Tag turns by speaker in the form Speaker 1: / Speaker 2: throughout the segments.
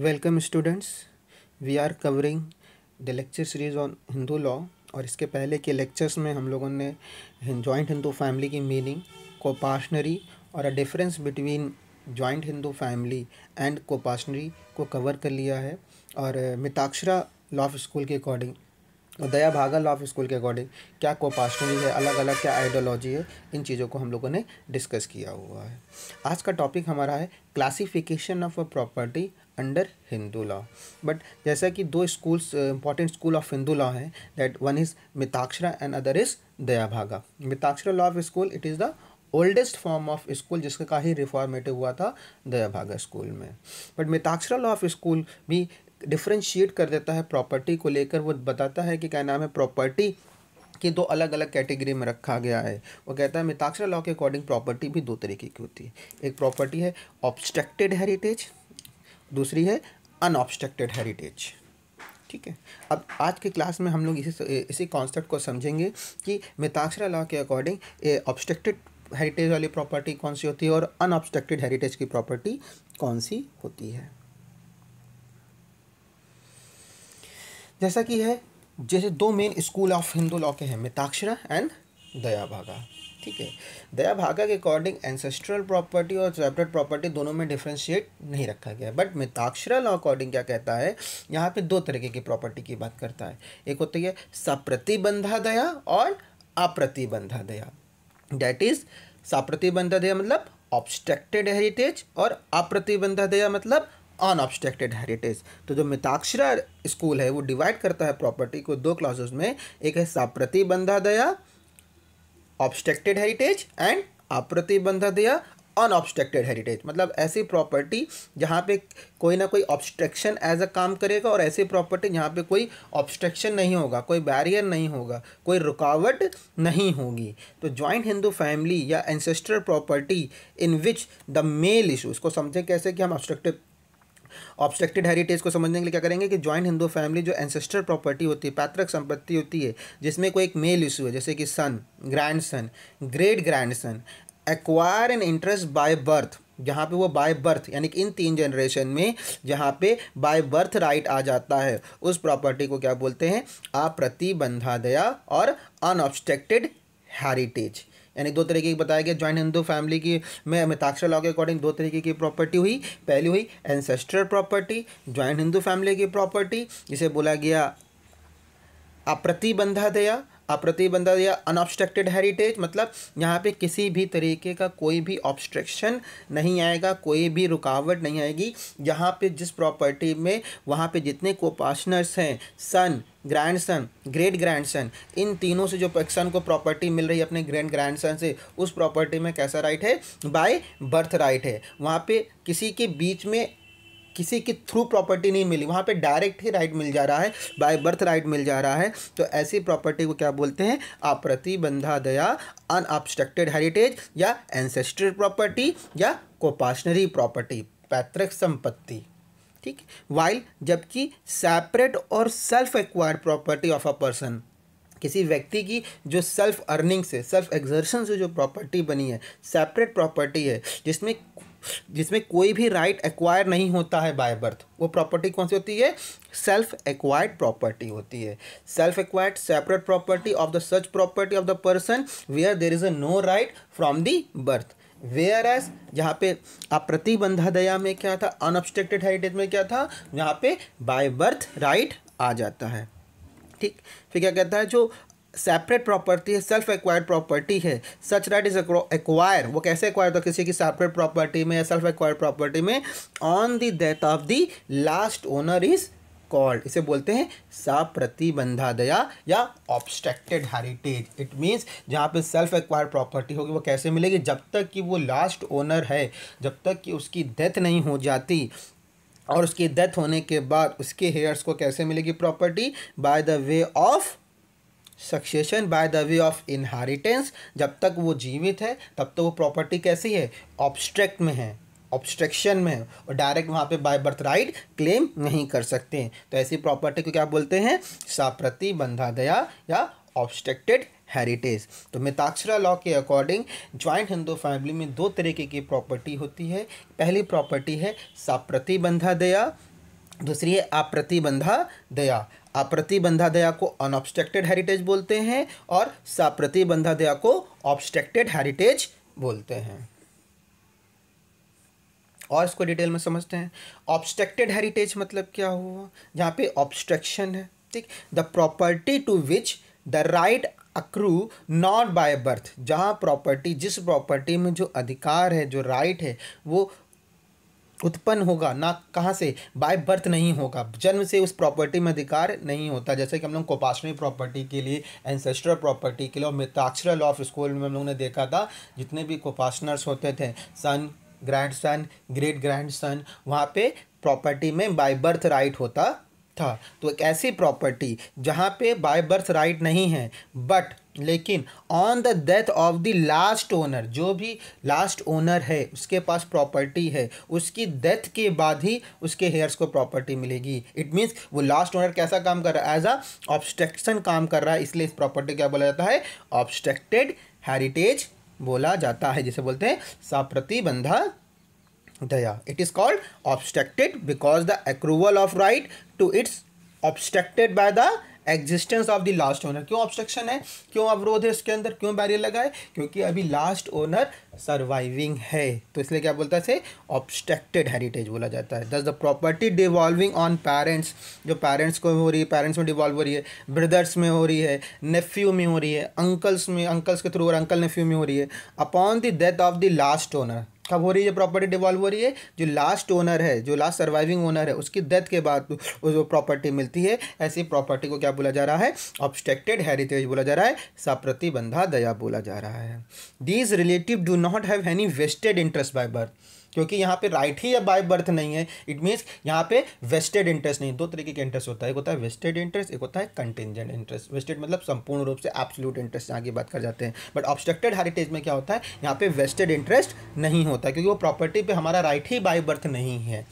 Speaker 1: welcome students we are covering the lecture series on Hindu law और इसके पहले के लेक्चर्स में हम लोगों ने जॉइंट हिंदू फैमिली की मीनिंग कोपाशनरी और a difference between joint Hindu family and coparcenary को कवर कर लिया है और uh, Mitakshara law of school के अकॉर्डिंग और Dayabhaga law of school के अकॉर्डिंग क्या कोपाशनरी है अलग अलग क्या आइडियोलॉजी है इन चीज़ों को हम लोगों ने डिस्कस किया हुआ है आज का टॉपिक हमारा है classification of a property under Hindu law but जैसा कि दो schools important school of Hindu law हैं that one is Mitakshara and other is Dayabhaga Mitakshara law of school it is the oldest form of school जिसका का ही रिफॉर्मेटिव हुआ था दयाभागा स्कूल में but Mitakshara law of school भी डिफ्रेंशिएट कर देता है प्रॉपर्टी को लेकर वो बताता है कि क्या नाम है प्रॉपर्टी कि दो अलग अलग कैटेगरी में रखा गया है वो कहता है मिताक्षरा लॉ के अकॉर्डिंग प्रॉपर्टी भी दो तरीके की होती है एक प्रॉपर्टी है ऑब्स्ट्रक्टेड हेरिटेज दूसरी है अनऑब्स्ट्रक्टेड हेरिटेज ठीक है अब आज के क्लास में हम लोग इसी इसी कॉन्सेप्ट को समझेंगे कि मिताक्षरा लॉ के अकॉर्डिंग ऑब्स्ट्रक्टेड हेरिटेज वाली प्रॉपर्टी कौन सी होती है और अनऑब्स्ट्रक्टेड हेरिटेज की प्रॉपर्टी कौन सी होती है जैसा कि है जैसे दो main school of Hindu law के हैं मिताक्षरा एंड दया भागा ठीक है दया भागा के अकॉर्डिंग एंसेस्ट्रल प्रॉपर्टी और चैप्टर प्रॉपर्टी दोनों में डिफ्रेंशिएट नहीं रखा गया बट मिताक्षरा लॉ अकॉर्डिंग क्या कहता है यहाँ पे दो तरीके की प्रॉपर्टी की बात करता है एक होती है सप्रतिबंधा दया और अप्रतिबंधा दया डैट इज सप्रतिबंधा दया मतलब ऑब्स्ट्रक्टेड हेरिटेज और अप्रतिबंधा दया मतलब अनऑब्स्ट्रक्टेड हेरिटेज तो जो मिताक्षरा स्कूल है वो डिवाइड करता है प्रॉपर्टी को दो क्लासेस में एक है साप्रतिबंधा दया ऑब्स्ट्रक्टेड हेरिटेज एंड या अनऑब्स्ट्रक्टेड हेरिटेज मतलब ऐसी प्रॉपर्टी जहाँ पे कोई ना कोई ऑब्स्ट्रक्शन एज अ काम करेगा और ऐसी प्रॉपर्टी जहाँ पे कोई ऑब्स्ट्रक्शन नहीं होगा कोई बैरियर नहीं होगा कोई रुकावट नहीं होगी तो ज्वाइंट हिंदू फैमिली या ancestor property in which the male issue इसको समझें कैसे कि हम ऑब्स्ट्रक्टिव ऑब्स्ट्रक्टेड हेरिटेज को समझने के लिए क्या करेंगे कि ज्वाइंट हिंदू फैमिली जो एंसेस्टर प्रॉपर्टी होती है पैतृक संपत्ति होती है जिसमें कोई एक मेल इशू है जैसे कि son grandson great grandson acquire an interest by birth जहाँ पे वो बाय बर्थ यानी कि इन तीन जनरेशन में जहाँ पे बाय बर्थ राइट आ जाता है उस प्रॉपर्टी को क्या बोलते हैं दया और अनऑब्स्ट्रक्टेड हेरिटेज यानी दो तरीके की बताया गया ज्वाइंट हिंदू फैमिली की में मिताक्षर लॉ के अकॉर्डिंग दो तरीके की प्रॉपर्टी हुई पहली हुई ancestral property joint Hindu family की प्रॉपर्टी इसे बोला गया अप्रतिबंधा दया अप्रतिबंधित या अनऑब्स्ट्रक्टेड हेरिटेज मतलब यहाँ पे किसी भी तरीके का कोई भी ऑब्स्ट्रक्शन नहीं आएगा कोई भी रुकावट नहीं आएगी यहाँ पे जिस प्रॉपर्टी में वहाँ पे जितने कोपार्शनर्स हैं son grandson great grandson इन तीनों से जो सन को प्रॉपर्टी मिल रही है अपने ग्रैंड ग्रैंड सन से उस प्रॉपर्टी में कैसा राइट है बाय बर्थ राइट है वहाँ पे किसी के बीच में किसी के थ्रू प्रॉपर्टी नहीं मिली वहाँ पे डायरेक्ट ही राइट मिल जा रहा है बाय बर्थ राइट मिल जा रहा है तो ऐसी प्रॉपर्टी को क्या बोलते हैं अप्रतिबंधा दया अनअब्स्ट्रक्टेड हेरिटेज या एंसेस्ट्रल प्रॉपर्टी या कोपाशनरी प्रॉपर्टी पैतृक संपत्ति ठीक वाइल जबकि सेपरेट और self acquired property of a person किसी व्यक्ति की जो सेल्फ अर्निंग से सेल्फ एग्जर्शन से जो प्रॉपर्टी बनी है सेपरेट प्रॉपर्टी है जिसमें जिसमें कोई भी राइट एक्वायर नहीं होता है बाय बर्थ वो प्रॉपर्टी कौन सी होती है सेल्फ एक्वायर्ड प्रॉपर्टी होती है self acquired separate property of the such property of the person where there is a no right from the birth whereas जहाँ पे आप प्रतिबंधा दया में क्या था अनऑब्स्ट्रक्टेड हेरिटेज में क्या था यहाँ पे बाय बर्थ राइट आ जाता है ठीक फिर क्या कहता है जो सेपरेट प्रॉपर्टी है सेल्फ एक्वायर्ड प्रॉपर्टी है सच राइट इज एक्वायर वो कैसे एक्वायर होता किसी की सेपरेट प्रॉपर्टी में या सेल्फ एक्वायर्ड प्रॉपर्टी में on the death of the last owner is called इसे बोलते हैं दया या ऑब्स्ट्रक्टेड हेरिटेज इट मीन्स जहाँ पे सेल्फ एक्वायर्ड प्रॉपर्टी होगी वो कैसे मिलेगी जब तक कि वो लास्ट ओनर है जब तक कि उसकी डेथ नहीं हो जाती और उसकी डेथ होने के बाद उसके हेयर्स को कैसे मिलेगी property by the way of succession by the way of inheritance जब तक वो जीवित है तब तक तो वो प्रॉपर्टी कैसी है ऑब्स्ट्रैक्ट में है ऑब्स्ट्रक्शन में और डायरेक्ट वहाँ पे बाय बर्थ राइट क्लेम नहीं कर सकते हैं तो ऐसी प्रॉपर्टी को क्या बोलते हैं साप्रतिबंधा दया या ऑब्स्ट्रक्टेड हेरिटेज तो मिताक्षरा लॉ के अकॉर्डिंग ज्वाइंट हिंदू फैमिली में दो तरीके की प्रॉपर्टी होती है पहली प्रॉपर्टी है साप्रतिबंधा दया दूसरी है अप्रतिबंधा दया अप्रतिबंधा दया को अनऑब्स्ट्रक्टेड हेरिटेज बोलते हैं और साप्रतिबंधा दया को ऑब्स्ट्रक्टेड हेरिटेज बोलते हैं और इसको डिटेल में समझते हैं ऑब्स्ट्रक्टेड हेरिटेज मतलब क्या हुआ जहाँ पे ऑब्स्ट्रक्शन है ठीक the property to which the right accrue not by birth जहाँ प्रॉपर्टी जिस प्रॉपर्टी में जो अधिकार है जो राइट right है वो उत्पन्न होगा ना कहाँ से बाय बर्थ नहीं होगा जन्म से उस प्रॉपर्टी में अधिकार नहीं होता जैसे कि हम लोग कोपाशनी प्रॉपर्टी के लिए एंसेस्ट्रल प्रॉपर्टी के लिए और मिताक्षर लॉ ऑफ स्कूल में हम लोग ने देखा था जितने भी कोपाशनर्स होते थे son grandson great grandson वहाँ पर प्रॉपर्टी में बाय बर्थ राइट होता था तो एक ऐसी प्रॉपर्टी जहाँ पे बाय बर्थ राइट नहीं है बट लेकिन on the death of the last owner जो भी लास्ट ओनर है उसके पास प्रॉपर्टी है उसकी डेथ के बाद ही उसके हेयर्स को प्रॉपर्टी मिलेगी इट मीन्स वो लास्ट ओनर कैसा काम कर रहा है एज अ ऑब्स्ट्रक्शन काम कर रहा है इसलिए इस प्रॉपर्टी क्या बोला जाता है ऑब्स्ट्रक्टेड हेरिटेज बोला जाता है जिसे बोलते हैं साप्रतिबंधा दया it is called obstructed because the approval of right to its obstructed by the existence of the last owner क्यों ऑब्स्ट्रक्शन है क्यों अवरोध है इसके अंदर क्यों बैरियर लगा है क्योंकि अभी लास्ट ओनर सर्वाइविंग है तो इसलिए क्या बोलता है ऑब्स्ट्रक्टेड हेरिटेज बोला जाता है thus the property devolving on parents जो पेरेंट्स को हो रही है पेरेंट्स में डिवॉल्व हो रही है ब्रदर्स में हो रही है नेफ्यू में हो रही है अंकल्स में अंकल्स के थ्रू और अंकल नेफ्यू में हो रही है upon the death of the last owner कब हो रही है प्रॉपर्टी डिवॉल्व हो रही है जो लास्ट ओनर है जो लास्ट सर्वाइविंग ओनर है उसकी डेथ के बाद जो प्रॉपर्टी मिलती है ऐसी प्रॉपर्टी को क्या बोला जा रहा है ऑब्स्ट्रेक्टेड हेरिटेज बोला जा रहा है सप्रतिबंधा दया बोला जा रहा है these relative do not have any vested interest by birth क्योंकि यहाँ पे राइट ही या बाय बर्थ नहीं है इट मीन्स यहाँ पे वेस्टेड इंटरेस्ट नहीं दो तरीके के इंटरेस्ट होता है एक होता है वेस्टेड इंटरेस्ट एक होता है कंटेंजेंट इंटरेस्ट वेस्टेड मतलब संपूर्ण रूप से एब्सोल्यूट इंटरेस्ट यहाँ की बात कर जाते हैं बट ऑब्स्ट्रक्टेड हेरिटेज में क्या होता है यहाँ पे वेस्टेड इंटरेस्ट नहीं होता क्योंकि वो प्रॉपर्टी पर हमारा राइट ही बाय बर्थ नहीं है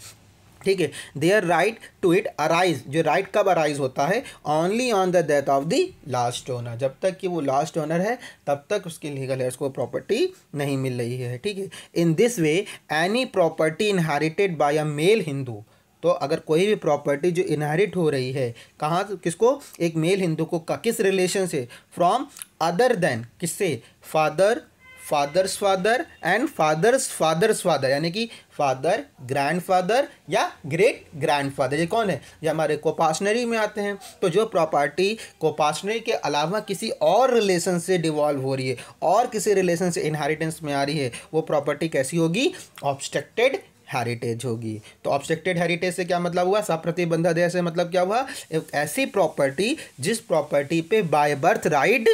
Speaker 1: ठीक है their right to it arise जो राइट कब अराइज होता है only on the death of the last owner जब तक कि वो लास्ट ओनर है तब तक उसके लीगल है उसको प्रॉपर्टी नहीं मिल रही है ठीक है in this way any property inherited by a male Hindu तो अगर कोई भी प्रॉपर्टी जो इनहेरिट हो रही है कहाँ किसको एक मेल हिंदू को किस रिलेशन से फ्रॉम अदर देन किससे father father's father and father's father's father यानी कि फादर ग्रैंडफादर या ग्रेट ग्रैंडफादर ये कौन है ये हमारे कोपाशनरी में आते हैं तो जो प्रॉपर्टी कोपाशनरी के अलावा किसी और रिलेशन से डिवॉल्व हो रही है और किसी रिलेशन से इनहेरिटेंस में आ रही है वो प्रॉपर्टी कैसी होगी ऑब्स्ट्रक्टेड हेरिटेज होगी तो ऑब्स्ट्रक्टेड हेरिटेज से क्या मतलब हुआ सब प्रतिबंधा से मतलब क्या हुआ एक ऐसी प्रॉपर्टी जिस प्रॉपर्टी पे बाय बर्थ राइट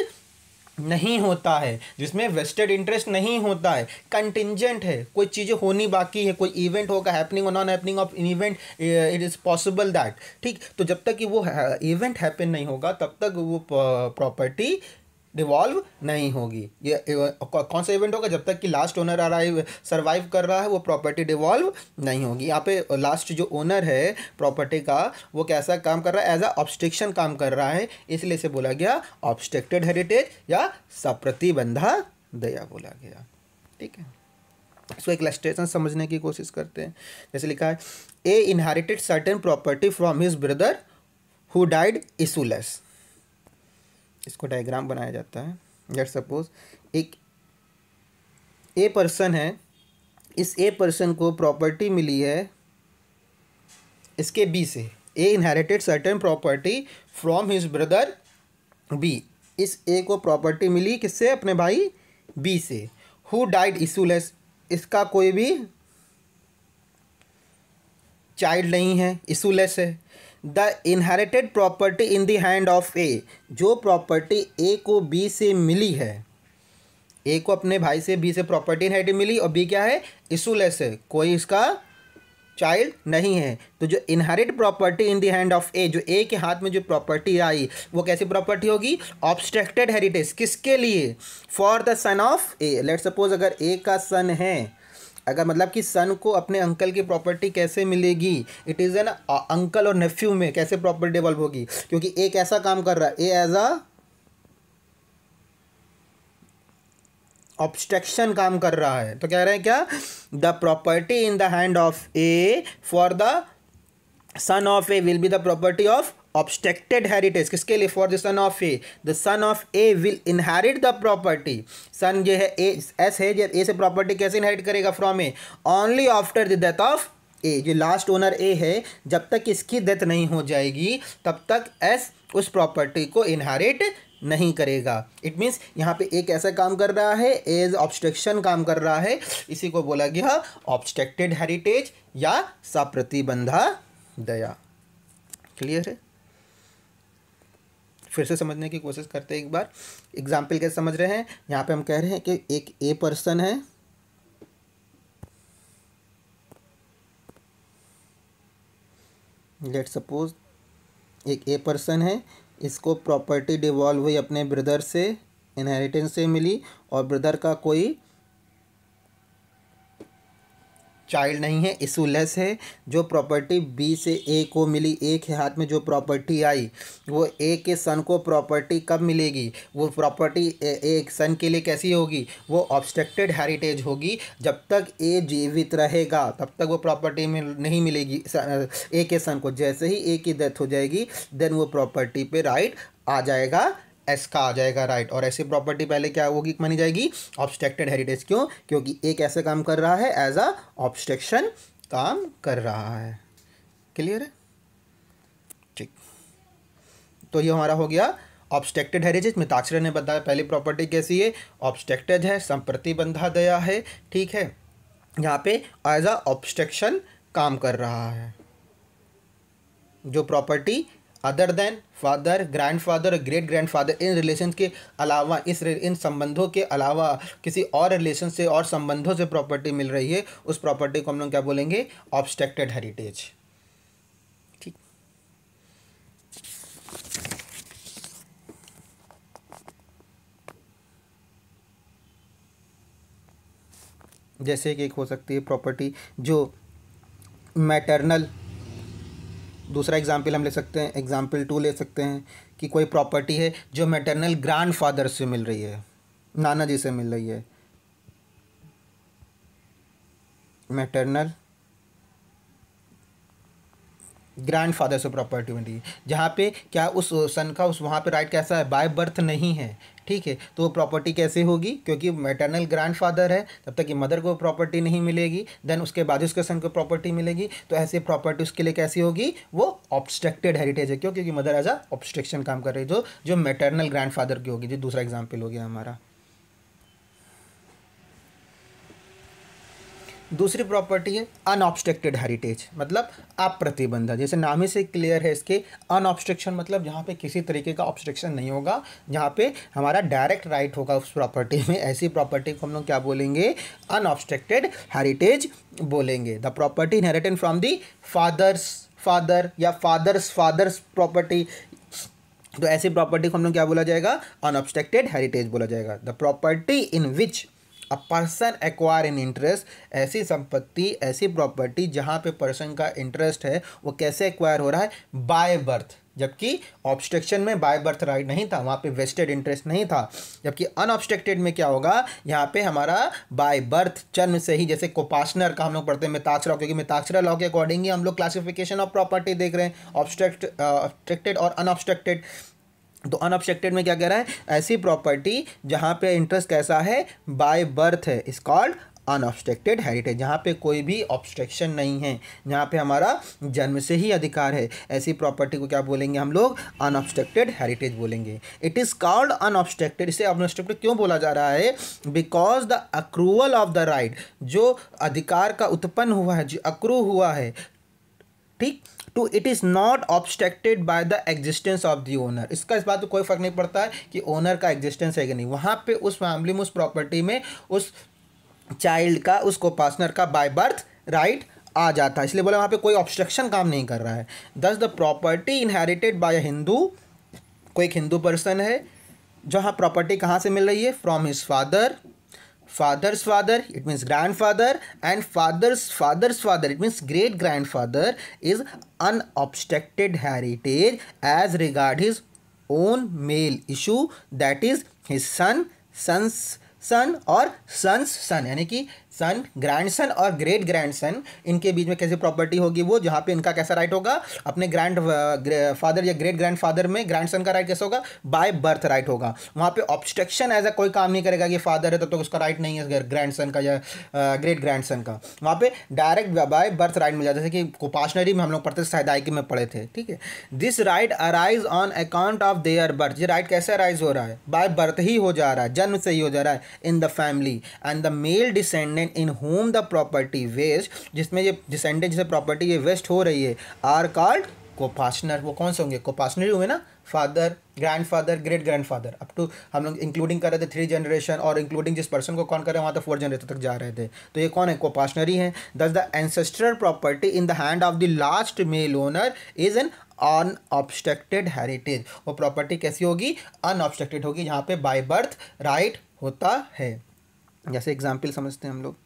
Speaker 1: नहीं होता है जिसमें वेस्टेड इंटरेस्ट नहीं होता है कंटिजेंट है कोई चीज़ें होनी बाकी है कोई इवेंट होगा हैपनिंग और non happening of event it is possible that ठीक तो जब तक कि वो इवेंट eh, हैपन नहीं होगा तब तक वो प्रॉपर्टी रिवॉल्व नहीं होगी ये कौन सा इवेंट होगा जब तक कि लास्ट ओनर है सर्वाइव कर रहा है वो प्रॉपर्टी डिवॉल्व नहीं होगी यहाँ पे लास्ट जो ओनर है प्रॉपर्टी का वो कैसा काम कर रहा है एज अ ऑब्स्ट्रिक्शन काम कर रहा है इसलिए से बोला गया ऑब्स्ट्रिक्टेड हेरिटेज या सप्रतिबंधा दया बोला गया ठीक है इसको एक लस्ट्रेशन समझने की कोशिश करते हैं जैसे लिखा है A inherited certain property from his brother who died issueless इसको डायग्राम बनाया जाता है लेट सपोज एक ए पर्सन है इस ए पर्सन को प्रॉपर्टी मिली है इसके बी से A inherited certain property from his brother B इस ए को प्रॉपर्टी मिली किससे अपने भाई बी से हु डाइड इशूलेस इसका कोई भी चाइल्ड नहीं है इशूलेस है द इनहेरिटेड प्रॉपर्टी इन देंड हैंड ऑफ ए जो प्रॉपर्टी ए को बी से मिली है ए को अपने भाई से बी से प्रॉपर्टी इनहेरिटेड मिली और बी क्या है इशूलेस है कोई इसका चाइल्ड नहीं है तो जो inherit property in the hand of A जो ए के हाथ में जो प्रॉपर्टी आई वो कैसी प्रॉपर्टी होगी ऑब्स्ट्रेक्टेड हेरिटेज किसके लिए for the son of A let suppose अगर ए का सन है अगर मतलब कि सन को अपने अंकल की प्रॉपर्टी कैसे मिलेगी इट इज़ एन अंकल और नेफ्यू में कैसे प्रॉपर्टी डेवलप होगी क्योंकि ए कैसा काम कर रहा है ए एज अ ऑब्स्ट्रक्शन काम कर रहा है तो कह रहे हैं क्या the property in the hand of A for the son of A will be the property of obstructed heritage किसके लिए for the son of A the son of A will inherit the property son जो है A S है जो ए से property कैसे inherit करेगा from A only after the death of A जो लास्ट ओनर ए है जब तक इसकी डेथ नहीं हो जाएगी तब तक एस उस प्रॉपर्टी को इनहेरिट नहीं करेगा इट मीन्स यहाँ पे एक ऐसा काम कर रहा है एज ऑब्स्ट्रक्शन काम कर रहा है इसी को बोला गया ऑब्स्ट्रक्टेड हेरिटेज या सप्रतिबंधा दया क्लियर है फिर से समझने की कोशिश करते हैं एक बार एग्जाम्पल कैसे समझ रहे हैं यहाँ पे हम कह रहे हैं कि एक ए पर्सन है लेट सपोज एक ए पर्सन है इसको प्रॉपर्टी डिवॉल्व हुई अपने ब्रदर से इनहेरिटेंस से मिली और ब्रदर का कोई चाइल्ड नहीं है इशूलेस है जो प्रॉपर्टी बी से ए को मिली ए के हाथ में जो प्रॉपर्टी आई वो ए के सन को प्रॉपर्टी कब मिलेगी वो प्रॉपर्टी एक सन के लिए कैसी होगी वो ऑब्स्ट्रक्टेड हेरिटेज होगी जब तक ए जीवित रहेगा तब तक वो प्रॉपर्टी में नहीं मिलेगी ए के सन को जैसे ही ए की डेथ हो जाएगी देन वो प्रॉपर्टी पे राइट आ जाएगा एस का आ जाएगा राइट और ऐसी प्रॉपर्टी पहले क्या होगी मानी जाएगी ऑब्स्ट्रेक्टेड हेरिटेज क्यों क्योंकि एक ऐसे काम कर रहा है एज अ ऑब्स्ट्रक्शन काम कर रहा है क्लियर है ठीक तो ये हमारा हो गया ऑब्स्ट्रेक्टेड हेरिटेज मिताक्षर ने बताया पहली प्रॉपर्टी कैसी है ऑब्स्ट्रेक्टेड है संप्रति बंधा दया है ठीक है यहाँ पे एज अ ऑब्स्ट्रक्शन काम कर रहा है जो property other than father grandfather great grandfather in relation के अलावा इस इन संबंधों के अलावा किसी और रिलेशन से और संबंधों से प्रॉपर्टी मिल रही है उस प्रॉपर्टी को हम लोग क्या बोलेंगे ऑब्स्ट्रक्टेड हेरिटेज ठीक जैसे कि एक हो सकती है प्रॉपर्टी जो मैटरनल दूसरा एग्जाम्पल हम ले सकते हैं एग्जाम्पल टू ले सकते हैं कि कोई प्रॉपर्टी है जो ग्रांड ग्रैंडफादर से मिल रही है नाना जी से मिल रही है मैटरनल फादर से प्रॉपर है जहाँ पे क्या उस सन का उस वहाँ पे राइट कैसा है बाय बर्थ नहीं है ठीक है तो वो प्रॉपर्टी कैसे होगी क्योंकि ग्रैंड फादर है तब तक कि मदर को प्रॉपर्टी नहीं मिलेगी देन उसके बाद उसके सन को प्रॉपर्टी मिलेगी तो ऐसे प्रॉपर्टी उसके लिए कैसी होगी वो ऑब्स्ट्रक्टेड हेरिटेज है क्यों क्योंकि मदर एज अ ऑब्स्ट्रक्शन काम कर रही है जो जो मैटरनल ग्रैंड की होगी जो दूसरा एग्जाम्पल हो गया हमारा दूसरी प्रॉपर्टी है अनऑब्स्ट्रक्टेड हेरिटेज मतलब अप्रतिबंधा जैसे नाम ही से क्लियर है इसके अनऑब्स्ट्रक्शन मतलब जहाँ पे किसी तरीके का ऑब्स्ट्रक्शन नहीं होगा जहाँ पे हमारा डायरेक्ट राइट होगा उस प्रॉपर्टी में ऐसी प्रॉपर्टी को हम लोग क्या बोलेंगे अनऑब्स्ट्रक्टेड हेरिटेज बोलेंगे the property inherited from the father's father या फादर्स फादर्स प्रॉपर्टी तो ऐसी प्रॉपर्टी को हम लोग क्या बोला जाएगा अनऑब्स्ट्रक्टेड हेरिटेज बोला जाएगा the property in which a person acquire in interest ऐसी संपत्ति ऐसी प्रॉपर्टी जहाँ पे पर्सन का इंटरेस्ट है वो कैसे एक्वायर हो रहा है बाय बर्थ जबकि ऑब्स्ट्रक्शन में बाय बर्थ राइट नहीं था वहाँ पे वेस्टेड इंटरेस्ट नहीं था जबकि अनऑब्स्ट्रक्टेड में क्या होगा यहाँ पे हमारा बाय बर्थ जन्म से ही जैसे कोपासनर का हम लोग पढ़ते हैं मिताक्षरा क्योंकि मिताक्षरा लॉ के अकॉर्डिंग ही हम लोग क्लासिफिकेशन ऑफ प्रॉपर्टी देख रहे हैं ऑब्स्ट्रक्ट ऑब्स्ट्रक्टेड uh, और अनऑब्स्ट्रक्टेड तो अनऑब्जेक्टेड में क्या कह रहा है ऐसी प्रॉपर्टी जहाँ पे इंटरेस्ट कैसा है बाय बर्थ है इस कॉल्ड अनऑब्जेक्टेड हेरिटेज जहाँ पे कोई भी ऑब्स्ट्रक्शन नहीं है जहाँ पे हमारा जन्म से ही अधिकार है ऐसी प्रॉपर्टी को क्या बोलेंगे हम लोग अनऑब्स्ट्रक्टेड हेरिटेज बोलेंगे इट इज़ कॉल्ड अनऑब्स्ट्रक्टेड इसे अनऑब्स्ट्रक्टेड क्यों बोला जा रहा है because the accrual of the right जो अधिकार का उत्पन्न हुआ है जो अक्रू हुआ है ठीक to it is not obstructed by the existence of the owner इसका इस बात को कोई फ़र्क नहीं पड़ता है कि ओनर का एग्जिस्टेंस है कि नहीं वहाँ पे उस फैमिली में उस प्रॉपर्टी में उस चाइल्ड का उस कोपार्सनर का बाय बर्थ राइट आ जाता है इसलिए बोला वहाँ पे कोई ऑब्स्ट्रक्शन काम नहीं कर रहा है thus the property inherited by a Hindu कोई एक हिंदू पर्सन है जहाँ प्रॉपर्टी कहाँ से मिल रही है from his father father's father it means grandfather and father's father's father it means great grandfather is unobstructed heritage as regard his own male issue that is his son son's son और sons son यानी कि सन सन और great grandson इनके बीच में कैसी property होगी वो जहाँ पे इनका कैसा राइट होगा अपने ग्रैंड फादर uh, या ग्रेट ग्रैंड फादर में ग्रैंडसन का राइट कैसा होगा बाय बर्थ राइट होगा वहाँ पे ऑब्स्ट्रक्शन अ कोई काम नहीं करेगा कि फादर है तो, तो उसका राइट नहीं है ग्रैंड सन का या ग्रेट ग्रैंड सन का वहाँ पे डायरेक्ट बाय बर्थ राइट मिल जाता जैसे कि कोपाशनरी में हम लोग पढ़ते सहदायकी में पढ़े थे ठीक है this right arise on account of their birth ये राइट कैसे अराइज हो रहा है बाय बर्थ ही हो जा रहा है जन्म से ही हो जा रहा है in the family and the male descendant descendant in whom the property vest जिसमें ये डिसेंडेंट जिसे प्रॉपर्टी ये वेस्ट हो रही है आर कॉल्ड कोपासनर वो कौन से होंगे कोपासनर हुए ना father grand father great grand father up to हम लोग इंक्लूडिंग कर रहे थे थ्री जनरेशन और इंक्लूडिंग जिस पर्सन को कौन कर रहे हैं वहाँ तो फोर जनरेशन तक जा रहे थे तो ये कौन है कोपाशनरी है thus the ancestral property in the hand of the last male owner is an unobstructed heritage वो प्रॉपर्टी कैसी होगी अनऑब्स्ट्रक्टेड होगी यहाँ पे बाय बर्थ राइट होता है जैसे एग्जाम्पल समझते हैं हम लोग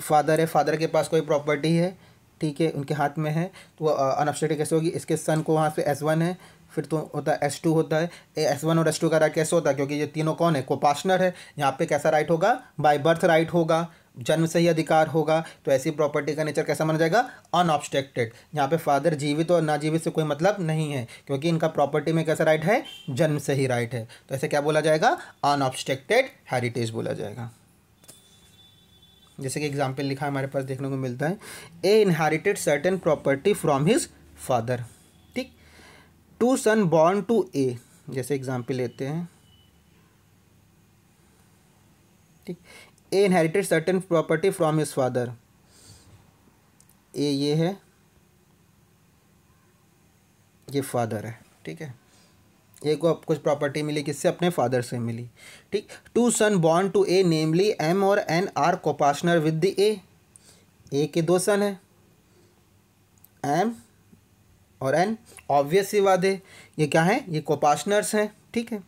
Speaker 1: फादर है फादर के पास कोई प्रॉपर्टी है ठीक है उनके हाथ में है तो अनअपस्टेटी कैसे होगी इसके सन को वहाँ से एस वन है फिर तो होता है एस टू होता है एस वन और एस टू का राइट कैसे होता है क्योंकि ये तीनों कौन है को पार्टनर है यहाँ पे कैसा राइट होगा बाय बर्थ राइट होगा जन्म से ही अधिकार होगा तो ऐसी प्रॉपर्टी का नेचर कैसा माना जाएगा अनऑब्स्ट्रेक्टेड यहाँ पे फादर जीवित और ना जीवित से कोई मतलब नहीं है क्योंकि इनका प्रॉपर्टी में कैसा राइट है जन्म से ही राइट है तो ऐसे क्या बोला जाएगा अनऑब्स्ट्रेक्टेड हेरिटेज बोला जाएगा जैसे कि एग्जाम्पल लिखा हमारे पास देखने को मिलता है A inherited certain property from his father ठीक two son born to A जैसे एग्जाम्पल लेते हैं ठीक A inherited certain property from his father A ये है ये फादर है ठीक है ए को अब कुछ प्रॉपर्टी मिली किससे अपने फादर से मिली ठीक two son born to A namely M और N are coparcener with the A A के दो सन है एम और एन ऑब्वियस सी बात है ये क्या है ये कोपासनर्स हैं ठीक है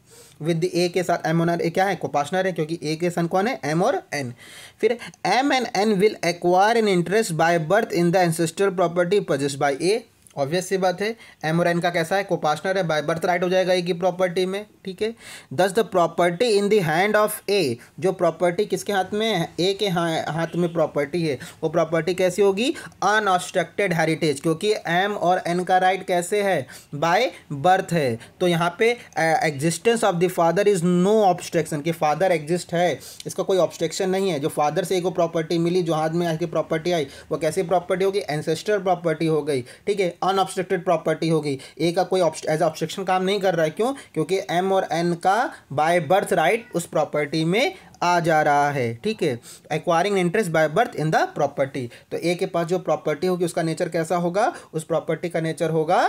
Speaker 1: विद ए के साथ एम ऑनर ए क्या है कोपासनर है क्योंकि ए के सन कौन है एम और एन फिर M and N will acquire an interest by birth in the ancestral property possess by A obvious सी बात है एमोरेन का कैसा है कोपासनर है बाय बर्थ राइट हो जाएगा ए की प्रॉपर्टी में ठीक है thus the property in the hand of A जो प्रॉपर्टी किसके हाथ में है ए के हा, हाथ में प्रॉपर्टी है वो प्रॉपर्टी कैसी होगी अनऑब्स्ट्रक्टेड हेरिटेज क्योंकि एम और एन का राइट कैसे है बाय बर्थ है तो यहाँ पे existence of the father is no obstruction कि फादर एग्जिस्ट है इसका कोई ऑब्स्ट्रक्शन नहीं है जो फादर से ए को प्रॉपर्टी मिली जो हाथ में आके प्रॉपर्टी आई वो कैसी प्रॉपर्टी होगी एनसेस्टर प्रॉपर्टी हो गई ठीक है अनऑब्स्ट्रक्टेड प्रॉपर्टी होगी ए का कोई एज ऑब्स्ट्रक्शन काम नहीं कर रहा है क्यों क्योंकि एम और एन का बाय बर्थ राइट उस प्रॉपर्टी में आ जा रहा है ठीक है acquiring interest by birth in the property तो ए के पास जो प्रॉपर्टी होगी उसका नेचर कैसा होगा उस प्रॉपर्टी का नेचर होगा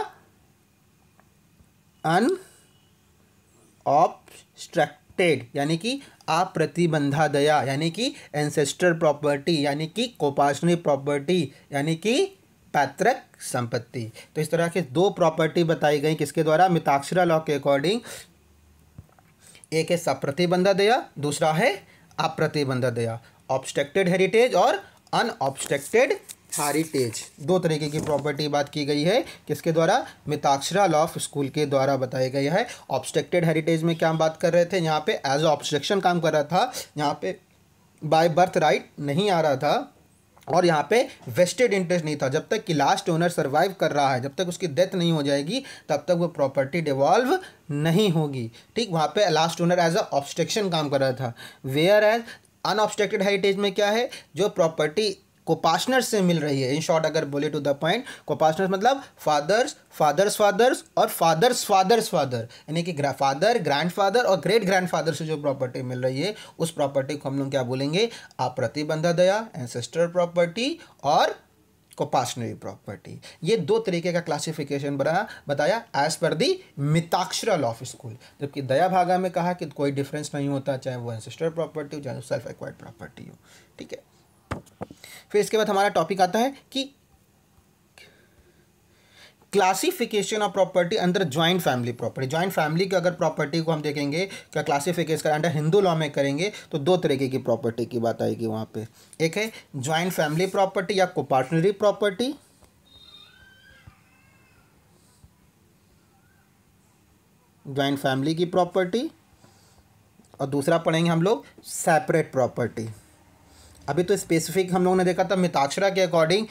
Speaker 1: अन ऑब्स्ट्रक्टेड यानी कि अप्रतिबंधा दया यानी कि एंसेस्टर प्रॉपर्टी यानी कि कोपाशनी प्रॉपर्टी यानी कि पैतृक संपत्ति तो इस तरह की दो प्रॉपर्टी बताई गई किसके द्वारा मिताक्षरा लॉ के अकॉर्डिंग एक है सप्रतिबंध दया दूसरा है अप्रतिबंध दया ऑब्स्ट्रक्टेड हेरिटेज और अनऑब्स्ट्रक्टेड हेरिटेज दो तरीके की प्रॉपर्टी बात की गई है किसके द्वारा मिताक्षरा लॉ ऑफ स्कूल के द्वारा बताया गया है ऑब्स्ट्रक्टेड हेरिटेज में क्या हम बात कर रहे थे यहाँ पे एज ऑब्स्ट्रक्शन काम कर रहा था यहाँ पे बाय बर्थ राइट नहीं आ रहा था और यहाँ पे वेस्टेड इंटरेस्ट नहीं था जब तक कि लास्ट ओनर सर्वाइव कर रहा है जब तक उसकी डेथ नहीं हो जाएगी तब तक वो प्रॉपर्टी डिवॉल्व नहीं होगी ठीक वहाँ पे last owner as a obstruction काम कर रहा था वेयर एज अनऑब्स्ट्रक्टेड हेरिटेज में क्या है जो प्रॉपर्टी कोपार्टनर्स से मिल रही है इन शॉर्ट अगर बोले टू द पॉइंट कोपार्टनर्स मतलब फादर्स फादर्स फादर्स और फादर्स फादर्स फादर यानी कि फादर ग्रैंड फादर और ग्रेट ग्रैंड फादर से जो प्रॉपर्टी मिल रही है उस प्रॉपर्टी को हम लोग क्या बोलेंगे आप्रतिबंधा दया एंसेस्टर प्रॉपर्टी और कोपाशनरी प्रॉपर्टी ये दो तरीके का क्लासिफिकेशन बना बताया एज पर दी मिताक्षरा ऑफ स्कूल जबकि दया भागा में कहा कि कोई डिफरेंस नहीं होता चाहे वो एंसेस्टर प्रॉपर्टी हो चाहे सेल्फ एक्वायर्ड प्रॉपर्टी हो ठीक है फिर इसके बाद हमारा टॉपिक आता है कि classification of property under joint family property joint family की अगर प्रॉपर्टी को हम देखेंगे क्या क्लासिफिकेशन अंडर हिंदू लॉ में करेंगे तो दो तरीके की प्रॉपर्टी की बात आएगी वहाँ पे एक है ज्वाइंट फैमिली प्रॉपर्टी या कोपार्टनरी प्रॉपर्टी ज्वाइंट फैमिली की प्रॉपर्टी और दूसरा पढ़ेंगे हम लोग सेपरेट प्रॉपर्टी अभी तो स्पेसिफिक हम लोगों ने देखा था मिताक्षरा के अकॉर्डिंग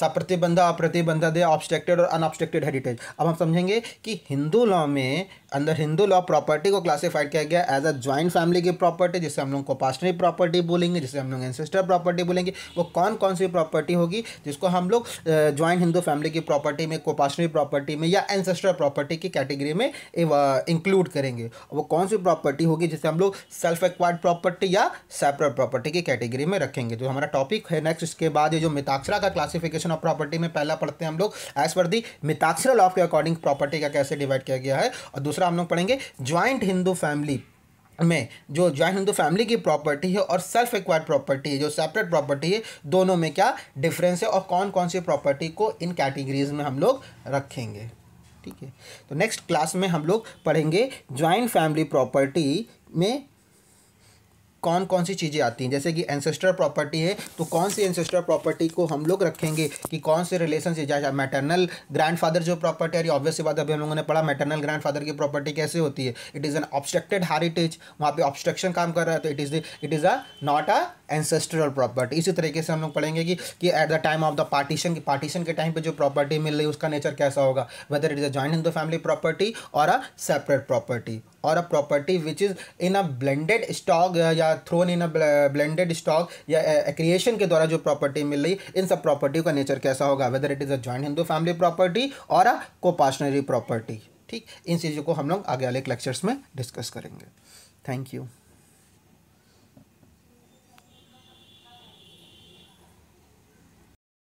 Speaker 1: सप्रतिबंधा अप्रतिबंधा दे ऑब्स्ट्रक्टेड और अनऑब्स्ट्रक्टेड हेरिटेज अब हम समझेंगे कि हिंदू लॉ में अंदर हिंदू लॉ प्रॉपर्टी को क्लासिफाइड किया गया एज अ ज्वाइंट फैमिली की प्रॉपर्टी जिसे हम लोग को पास्टरी प्रॉपर्टी बोलेंगे जिसे हम लोग एनसेस्टर प्रॉपर्टी बोलेंगे वो कौन कौन सी प्रॉपर्टी होगी जिसको हम लोग ज्वाइंट हिंदू फैमिली की प्रॉपर्टी में कोपास्टरी प्रॉपर्टी में या एंसेस्टर प्रॉपर्टी की कैटेगरी में इंक्लूड करेंगे वो कौन सी प्रॉपर्टी होगी जिसे हम लोग सेल्फ एक्वायर्ड प्रॉपर्टी या सेपरेट प्रॉपर्टी की कैटेगरी में रखेंगे जो हमारा टॉपिक है नेक्स्ट इसके बाद ये जो मिताक्षरा का क्लासिफिकेशन ऑफ प्रॉपर्टी में पहला पढ़ते हैं हम लोग एज पर दी मिताक्षरा लॉ के अकॉर्डिंग प्रॉपर्टी का कैसे डिवाइड किया गया है और दूसरा दूसरा हम लोग पढ़ेंगे ज्वाइंट हिंदू फैमिली में जो ज्वाइंट हिंदू फैमिली की प्रॉपर्टी है और सेल्फ एक्वायर्ड प्रॉपर्टी है जो सेपरेट प्रॉपर्टी है दोनों में क्या डिफरेंस है और कौन कौन सी प्रॉपर्टी को इन कैटेगरीज में हम लोग रखेंगे ठीक है तो नेक्स्ट क्लास में हम लोग पढ़ेंगे ज्वाइंट फैमिली प्रॉपर्टी में कौन कौन सी चीज़ें आती हैं जैसे कि एंसेस्टर प्रॉपर्टी है तो कौन सी एंसेस्टर प्रॉपर्टी को हम लोग रखेंगे कि कौन से रिलेशन से जैसे मैटरनल ग्रैंडफादर जो प्रॉपर्टी है ऑब्वियसली बात अभी हम लोगों ने पढ़ा मैटरनल ग्रैंडफादर की प्रॉपर्टी कैसे होती है it is an obstructed heritage वहाँ पे ऑब्स्ट्रक्शन काम कर रहा है तो it is it is a not a ancestral property इसी तरीके से हम लोग पढ़ेंगे कि कि at the time of the partition की पार्टीशन के टाइम पे जो प्रॉपर्टी मिल रही है उसका नेचर कैसा होगा whether it is a joint in the family property और अ सेपरेट प्रॉपर्टी और a property which is in a blended stock या thrown in a blended stock या क्रिएशन के द्वारा जो प्रॉपर्टी मिल रही इन सब प्रॉपर्टी का नेचर कैसा होगा whether it is a joint Hindu family property और अ कोपाशनरी प्रॉपर्टी ठीक इन चीज़ों को हम लोग आगे वाले लेक्चर्स में डिस्कस करेंगे थैंक यू